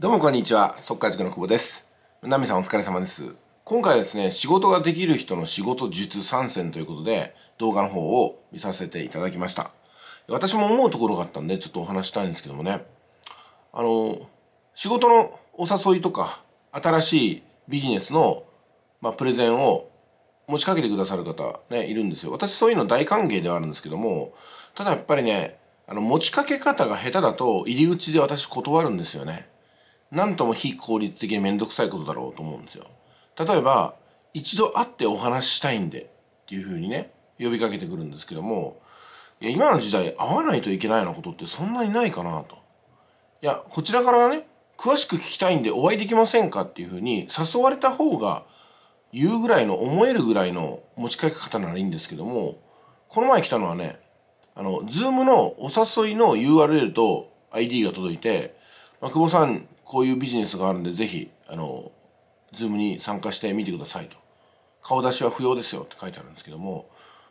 どうもこんにちは、速稼塾の久保です。ナミさんお疲れ様です。今回ですね、仕事ができる人の仕事術参戦ということで、動画の方を見させていただきました。私も思うところがあったんで、ちょっとお話したいんですけどもね。あの、仕事のお誘いとか、新しいビジネスの、まあ、プレゼンを持ちかけてくださる方、ね、いるんですよ。私そういうの大歓迎ではあるんですけども、ただやっぱりね、あの、持ちかけ方が下手だと、入り口で私断るんですよね。何とも非効率的に面倒くさいことだろうと思うんですよ。例えば一度会ってお話ししたいんでっていうふうにね呼びかけてくるんですけどもいや今の時代会わないといけないようなことってそんなにないかなと。いやこちらからね詳しく聞きたいんでお会いできませんかっていうふうに誘われた方が言うぐらいの思えるぐらいの持ちかけ方ならいいんですけどもこの前来たのはねあのズームのお誘いの URL と ID が届いて、まあ、久保さんこういうビジネスがあるんで、ぜひ、あの、ズームに参加してみてくださいと。顔出しは不要ですよって書いてあるんですけども、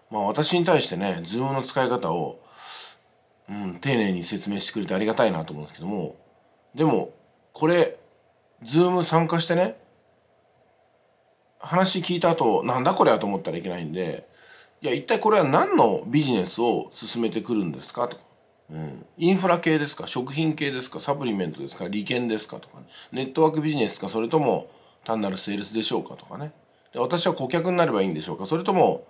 まあ私に対してね、ズームの使い方を、うん、丁寧に説明してくれてありがたいなと思うんですけども、でも、これ、ズーム参加してね、話聞いた後、なんだこれはと思ったらいけないんで、いや、一体これは何のビジネスを進めてくるんですかとか。うん、インフラ系ですか食品系ですかサプリメントですか利権ですかとか、ね、ネットワークビジネスかそれとも単なるセールスでしょうかとかねで私は顧客になればいいんでしょうかそれとも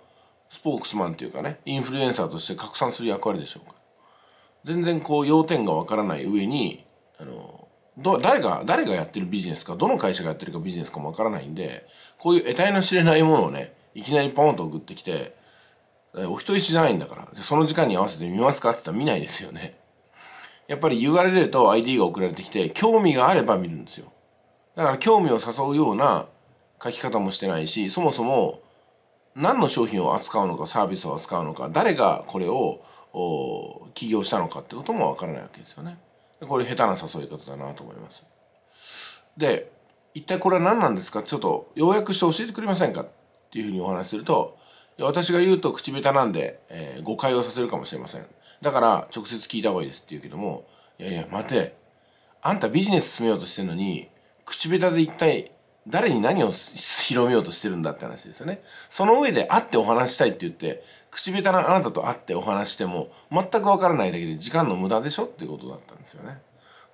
スポークスマンというかねインフルエンサーとして拡散する役割でしょうか全然こう要点がわからない上にあのど誰が誰がやってるビジネスかどの会社がやってるかビジネスかもわからないんでこういう得体の知れないものをねいきなりポンと送ってきてお人よしじゃないんだからその時間に合わせて見ますかって言ったら見ないですよねやっぱり URL と ID が送られてきて興味があれば見るんですよだから興味を誘うような書き方もしてないしそもそも何の商品を扱うのかサービスを扱うのか誰がこれを起業したのかってこともわからないわけですよねこれ下手な誘い方だなと思いますで一体これは何なんですかちょっと要約して教えてくれませんかっていうふうにお話しすると私が言うと口下手なんで、えー、誤解をさせるかもしれません。だから直接聞いた方がいいですって言うけども、いやいや、待て。あんたビジネス進めようとしてるのに、口下手で一体誰に何を広めようとしてるんだって話ですよね。その上で会ってお話したいって言って、口下手なあなたと会ってお話しても、全くわからないだけで時間の無駄でしょってことだったんですよね。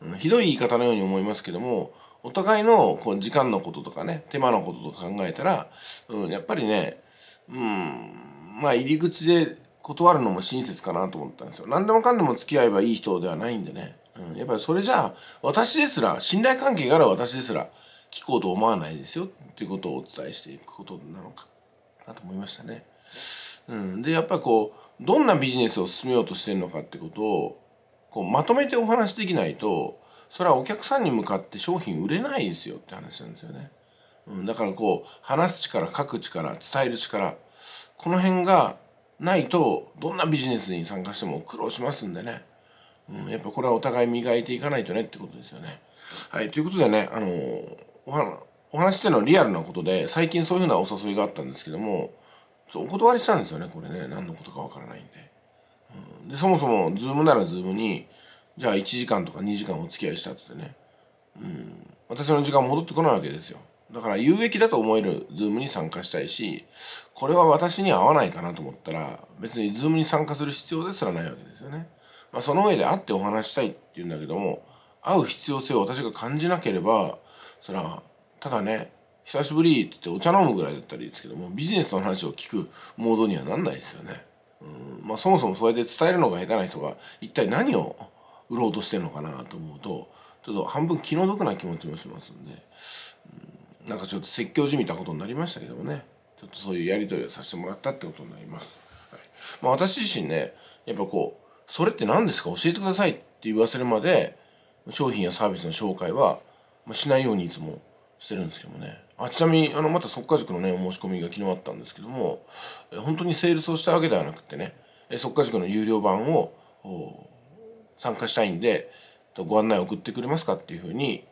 うん、ひどい言い方のように思いますけども、お互いのこう時間のこととかね、手間のこととか考えたら、うん、やっぱりね、うんまあ入り口で断るのも親切かなと思ったんですよ何でもかんでも付き合えばいい人ではないんでね、うん、やっぱりそれじゃあ私ですら信頼関係がある私ですら聞こうと思わないですよっていうことをお伝えしていくことなのかなと思いましたね。うん、でやっぱりこうどんなビジネスを進めようとしてるのかってことをこうまとめてお話できないとそれはお客さんに向かって商品売れないですよって話なんですよね。うん、だからこう話す力書く力伝える力この辺がないとどんなビジネスに参加しても苦労しますんでね、うん、やっぱこれはお互い磨いていかないとねってことですよね。はい、ということでねあのおお話してのリアルなことで最近そういうふうなお誘いがあったんですけどもお断りしたんですよねこれね何のことかわからないんで,、うん、でそもそもズームならズームにじゃあ1時間とか2時間お付き合いしたってね、うん、私の時間戻ってこないわけですよ。だから有益だと思えるズームに参加したいし、これは私に合わないかなと思ったら、別にズームに参加する必要ですらないわけですよね。まあ、その上で会ってお話したいっていうんだけども、会う必要性を私が感じなければ、そら、ただね、久しぶりって言ってお茶飲むぐらいだったりですけども、ビジネスの話を聞くモードにはなんないですよね。うん、まあそもそもそうやって伝えるのが下手な人が一体何を売ろうとしてるのかなと思うと、ちょっと半分気の毒な気持ちもしますんで、なんかちょっと説教じみたことになりましたけどもねちょっとそういうやり取りをさせてもらったってことになります、はいまあ、私自身ねやっぱこう「それって何ですか教えてください」って言わせるまで商品やサービスの紹介はしないようにいつもしてるんですけどもねあちなみにあのまた即果塾のねお申し込みが昨日あったんですけども本当にセールスをしたわけではなくてね即果塾の有料版を参加したいんでご案内を送ってくれますかっていうふうに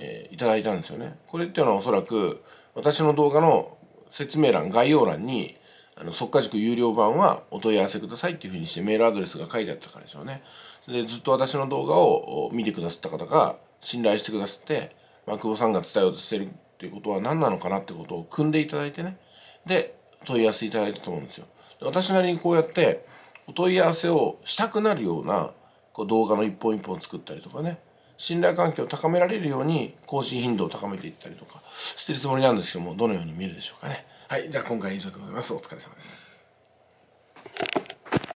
えー、いただいたんですよね。これっていうのはおそらく私の動画の説明欄概要欄にあの速化塾有料版はお問い合わせくださいっていうふうにしてメールアドレスが書いてあったからでしょうね。でずっと私の動画を見てくださった方が信頼してくださって、まあ、久保さんが伝えようとしてるっていうことは何なのかなってことを組んでいただいてねで問い合わせいただいたと思うんですよ。私なりにこうやってお問い合わせをしたくなるようなこう動画の一本一本作ったりとかね信頼関係を高められるように更新頻度を高めていったりとかしてるつもりなんですけどもどのように見えるでしょうかねはいじゃあ今回以上でございますお疲れ様です